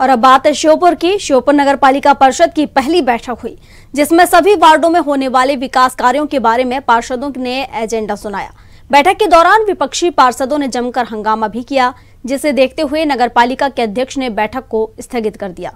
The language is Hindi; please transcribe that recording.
और अब बात है श्योपुर की श्योपुर नगर पालिका परिषद की पहली बैठक हुई जिसमें सभी वार्डो में होने वाले विकास कार्यों के बारे में पार्षदों ने एजेंडा सुनाया बैठक के दौरान विपक्षी पार्षदों ने जमकर हंगामा भी किया जिसे देखते हुए नगर पालिका के अध्यक्ष ने बैठक को स्थगित कर दिया